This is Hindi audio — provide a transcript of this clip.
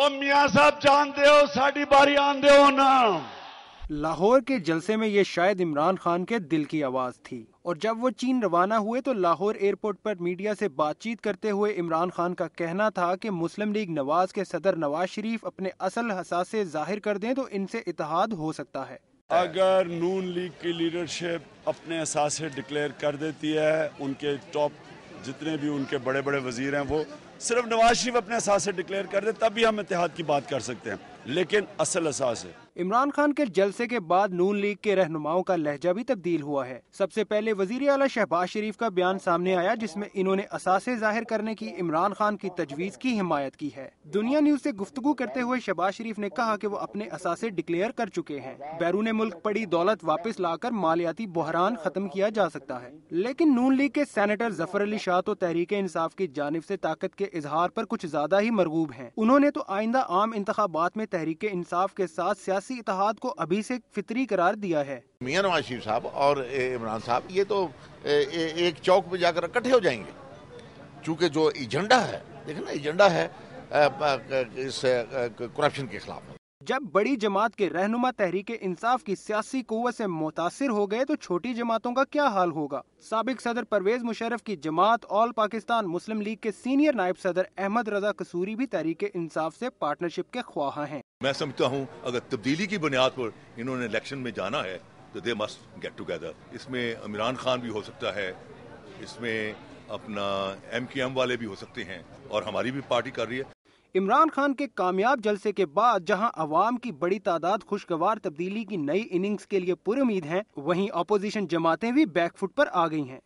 और साहब जानते हो साड़ी बारी आंदे हो ना लाहौर के जलसे में ये शायद इमरान खान के दिल की आवाज़ थी और जब वो चीन रवाना हुए तो लाहौर एयरपोर्ट पर मीडिया से बातचीत करते हुए इमरान खान का कहना था कि मुस्लिम लीग नवाज के सदर नवाज शरीफ अपने असल हसासे जाहिर कर दें तो इनसे इतिहाद हो सकता है अगर नून लीग की लीडरशिप अपने असासे डिक्लेयर कर देती है उनके टॉप जितने भी उनके बड़े बड़े वजीर हैं वो सिर्फ नवाज शरीफ अपने साथ से डिक्लेयर कर दे तब भी हम इतिहाद की बात कर सकते हैं लेकिन असल असाज है इमरान खान के जलसे के बाद नून लीग के रहनुमाओं का लहजा भी तब्दील हुआ है सबसे पहले वजीर अला शहबाज शरीफ का बयान सामने आया जिसमें इन्होंने असासे जाहिर करने की इमरान खान की तजवीज़ की हिमायत की है दुनिया न्यूज ऐसी गुफ्तु करते हुए शहबाज शरीफ ने कहा की वो अपने असासे डिक्लेयर कर चुके हैं बैरून मुल्क पड़ी दौलत वापस लाकर मालियाती बहरान खत्म किया जा सकता है लेकिन नून लीग के सैनेटर जफर अली शाह तो तहरीक इंसाफ की जानब ऐसी ताकत के इजहार आरोप कुछ ज्यादा ही मरगूब है उन्होंने तो आइंदा आम इंतबात में तहरीक इंसाफ के साथ सियासी इतिहाद को अभी से फितरी करार दिया है मियाँ नवाज शरीफ साहब और इमरान साहब ये तो एक चौक पर जाकर इकट्ठे हो जाएंगे चूँकि जो एजेंडा है देखना एजेंडा है इस करप्शन के खिलाफ जब बड़ी जमात के रहनुमा तहरीक इंसाफ की सियासी कुत से मुतासर हो गए तो छोटी जमातों का क्या हाल होगा सबक सदर परवेज मुशरफ की जमात ऑल पाकिस्तान मुस्लिम लीग के सीनियर नायब सदर अहमद रजा कसूरी भी तहरीक इंसाफ से पार्टनरशिप के ख्वाह हैं मैं समझता हूँ अगर तब्दीली की बुनियाद पर इन्होंने इलेक्शन में जाना है तो दे मस्ट गेट टुगेदर इसमें इमरान खान भी हो सकता है इसमें अपना एम के एम वाले भी हो सकते हैं और हमारी भी पार्टी कर रही है इमरान खान के कामयाब जलसे के बाद जहां अवाम की बड़ी तादाद खुशगवार तब्दीली की नई इनिंग्स के लिए पुरुद है वहीं अपोजिशन जमातें भी बैकफुट पर आ गई हैं